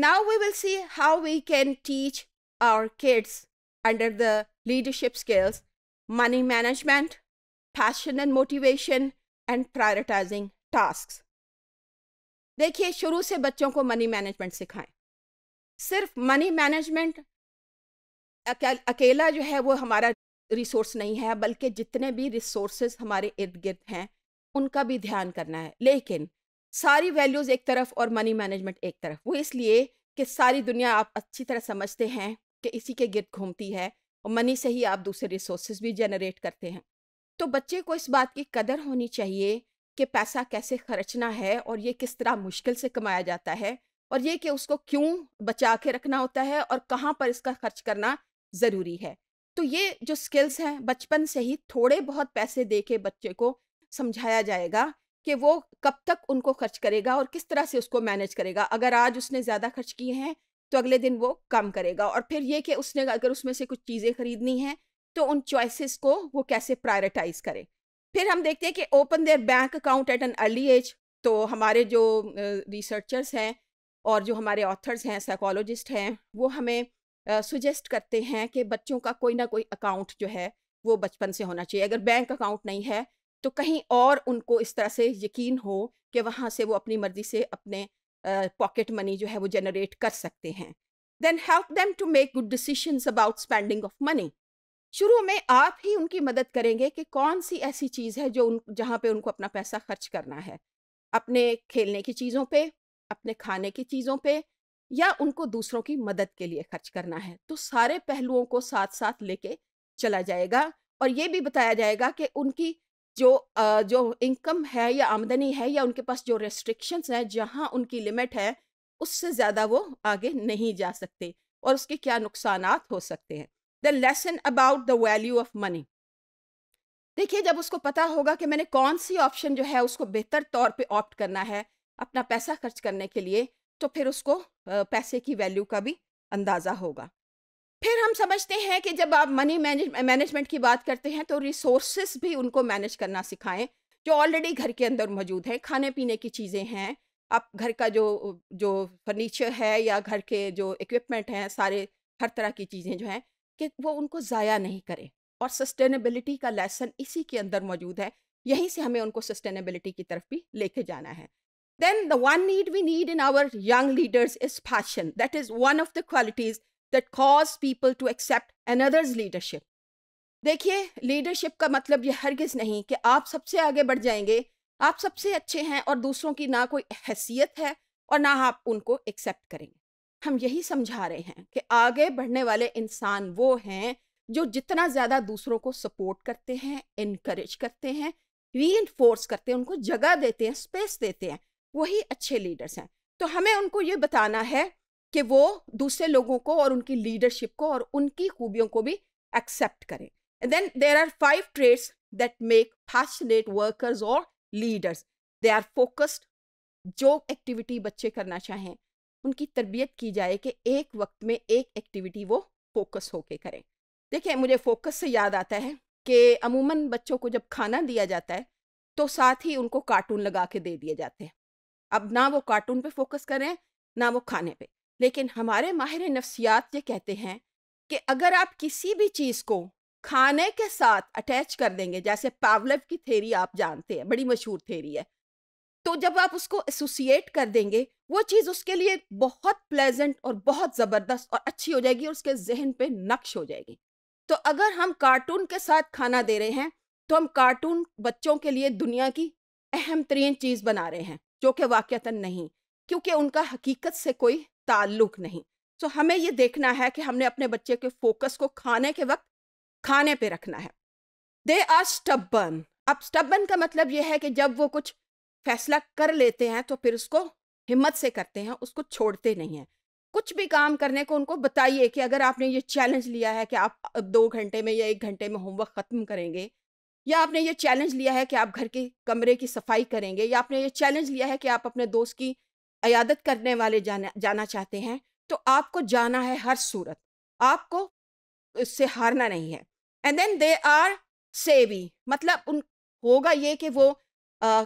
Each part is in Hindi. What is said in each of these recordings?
Now we will see how we can teach our kids under the leadership skills, money management, passion and motivation, and prioritizing tasks. देखिए शुरू से बच्चों को मनी मैनेजमेंट सिखाएं सिर्फ मनी मैनेजमेंट अकेला जो है वो हमारा रिसोर्स नहीं है बल्कि जितने भी रिसोर्सेज हमारे इर्द गिर्द हैं उनका भी ध्यान करना है लेकिन सारी वैल्यूज़ एक तरफ और मनी मैनेजमेंट एक तरफ वो इसलिए कि सारी दुनिया आप अच्छी तरह समझते हैं कि इसी के गिर्द घूमती है और मनी से ही आप दूसरे रिसोर्स भी जनरेट करते हैं तो बच्चे को इस बात की कदर होनी चाहिए कि पैसा कैसे खर्चना है और ये किस तरह मुश्किल से कमाया जाता है और ये कि उसको क्यों बचा के रखना होता है और कहाँ पर इसका खर्च करना ज़रूरी है तो ये जो स्किल्स हैं बचपन से ही थोड़े बहुत पैसे दे के बच्चे को समझाया जाएगा कि वो कब तक उनको खर्च करेगा और किस तरह से उसको मैनेज करेगा अगर आज उसने ज़्यादा खर्च किए हैं तो अगले दिन वो कम करेगा और फिर ये कि उसने अगर उसमें से कुछ चीज़ें खरीदनी हैं तो उन चॉइसेस को वो कैसे प्रायोरिटाइज करे फिर हम देखते हैं कि open their bank account at an early age तो हमारे जो रिसर्चर्स हैं और जो हमारे ऑथर्स हैं साइकोलॉजिस्ट हैं वो हमें सुजेस्ट करते हैं कि बच्चों का कोई ना कोई अकाउंट जो है वो बचपन से होना चाहिए अगर बैंक अकाउंट नहीं है तो कहीं और उनको इस तरह से यकीन हो कि वहाँ से वो अपनी मर्ज़ी से अपने पॉकेट मनी जो है वो जनरेट कर सकते हैं then help them to make good decisions about spending of money शुरू में आप ही उनकी मदद करेंगे कि कौन सी ऐसी चीज़ है जो उन जहाँ पे उनको अपना पैसा खर्च करना है अपने खेलने की चीज़ों पे अपने खाने की चीज़ों पे या उनको दूसरों की मदद के लिए खर्च करना है तो सारे पहलुओं को साथ साथ लेके चला जाएगा और ये भी बताया जाएगा कि उनकी जो अ, जो इनकम है या आमदनी है या उनके पास जो रेस्ट्रिक्शंस हैं जहाँ उनकी लिमिट है उससे ज़्यादा वो आगे नहीं जा सकते और उसके क्या नुकसान हो सकते हैं the lesson about the value of money देखिए जब उसको पता होगा कि मैंने कौन सी ऑप्शन जो है उसको बेहतर तौर पे ऑप्ट करना है अपना पैसा खर्च करने के लिए तो फिर उसको पैसे की वैल्यू का भी अंदाज़ा होगा फिर हम समझते हैं कि जब आप मनी मैनेजमेंट की बात करते हैं तो रिसोर्सेस भी उनको मैनेज करना सिखाएं जो ऑलरेडी घर के अंदर मौजूद हैं खाने पीने की चीज़ें हैं आप घर का जो जो फर्नीचर है या घर के जो इक्विपमेंट हैं सारे हर तरह की चीज़ें जो हैं कि वो उनको ज़ाया नहीं करें और सस्टेनेबिलिटी का लेसन इसी के अंदर मौजूद है यहीं से हमें उनको सस्टेनेबिलिटी की तरफ भी लेके जाना है then the one need we need in our young leaders is fashion that is one of the qualities that cause people to accept another's leadership देखिए लीडरशिप का मतलब ये हरगिज़ नहीं कि आप सबसे आगे बढ़ जाएंगे आप सबसे अच्छे हैं और दूसरों की ना कोई हैसियत है और ना आप उनको एक्सेप्ट करेंगे हम यही समझा रहे हैं कि आगे बढ़ने वाले इंसान वो हैं जो जितना ज़्यादा दूसरों को सपोर्ट करते हैं इनक्रेज करते हैं री इन्फोर्स करते हैं उनको जगह देते हैं स्पेस देते हैं वही अच्छे लीडर्स हैं तो हमें उनको ये बताना है कि वो दूसरे लोगों को और उनकी लीडरशिप को और उनकी खूबियों को भी एक्सेप्ट करें then there are five trades that make passionate workers और लीडर्स दे आर फोकस्ड जो एक्टिविटी बच्चे करना चाहें उनकी तरबियत की जाए कि एक वक्त में एक एक्टिविटी वो फोकस होके करें देखिए मुझे फोकस से याद आता है कि अमूमन बच्चों को जब खाना दिया जाता है तो साथ ही उनको कार्टून लगा के दे दिए जाते हैं अब ना वो कार्टून पे फोकस करें ना वो खाने पे लेकिन हमारे माहिर नफ्सियात ये कहते हैं कि अगर आप किसी भी चीज़ को खाने के साथ अटैच कर देंगे जैसे पावलव की थेरी आप जानते हैं बड़ी मशहूर थेरी है तो जब आप उसको एसोसिएट कर देंगे वो चीज़ उसके लिए बहुत प्लेजेंट और बहुत ज़बरदस्त और अच्छी हो जाएगी और उसके जहन पे नक्श हो जाएगी तो अगर हम कार्टून के साथ खाना दे रहे हैं तो हम कार्टून बच्चों के लिए दुनिया की अहम तरीन चीज़ बना रहे हैं जो कि वाक़ता नहीं क्योंकि उनका हकीकत से कोई ताल्लुक नहीं सो तो हमें ये देखना है कि हमने अपने बच्चे के फोकस को खाने के वक्त खाने पे रखना है दे आर स्टबन अब स्टबन का मतलब यह है कि जब वो कुछ फैसला कर लेते हैं तो फिर उसको हिम्मत से करते हैं उसको छोड़ते नहीं हैं कुछ भी काम करने को उनको बताइए कि अगर आपने ये चैलेंज लिया है कि आप दो घंटे में या एक घंटे में होमवर्क ख़त्म करेंगे या आपने ये चैलेंज लिया है कि आप घर के कमरे की सफाई करेंगे या आपने ये चैलेंज लिया है कि आप अपने दोस्त की अयादत करने वाले जाना जाना चाहते हैं तो आपको जाना है हर सूरत आपको इससे हारना नहीं है एंड देन दे आर सेवी मतलब उन होगा ये कि वो आ,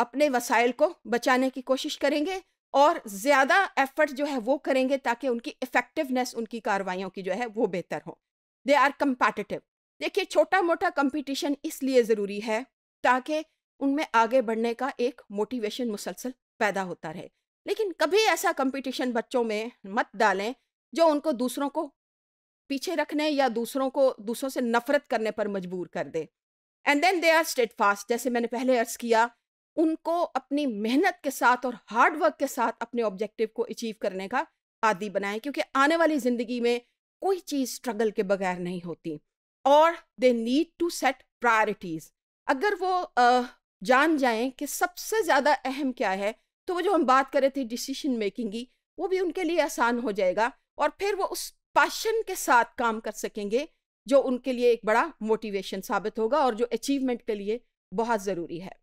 अपने वसाइल को बचाने की कोशिश करेंगे और ज़्यादा एफर्ट जो है वो करेंगे ताकि उनकी इफ़ेक्टिवनेस उनकी कार्रवाइयों की जो है वो बेहतर हो दे आर कम्पैटिटिव देखिए छोटा मोटा कंपटीशन इसलिए ज़रूरी है ताकि उनमें आगे बढ़ने का एक मोटिवेशन मुसलसल पैदा होता रहे लेकिन कभी ऐसा कंपटीशन बच्चों में मत डालें जो उनको दूसरों को पीछे रखने या दूसरों को दूसरों से नफरत करने पर मजबूर कर दे and then they are steadfast जैसे मैंने पहले अर्ज किया उनको अपनी मेहनत के साथ और हार्ड वर्क के साथ अपने ऑब्जेक्टिव को अचीव करने का आदि बनाएं क्योंकि आने वाली ज़िंदगी में कोई चीज़ स्ट्रगल के बगैर नहीं होती और they need to set priorities अगर वो आ, जान जाएं कि सबसे ज़्यादा अहम क्या है तो वो जो हम बात कर रहे थे डिसीशन मेकिंग की वो भी उनके लिए आसान हो जाएगा और फिर वो उस पैशन के साथ काम कर सकेंगे जो उनके लिए एक बड़ा मोटिवेशन साबित होगा और जो अचीवमेंट के लिए बहुत ज़रूरी है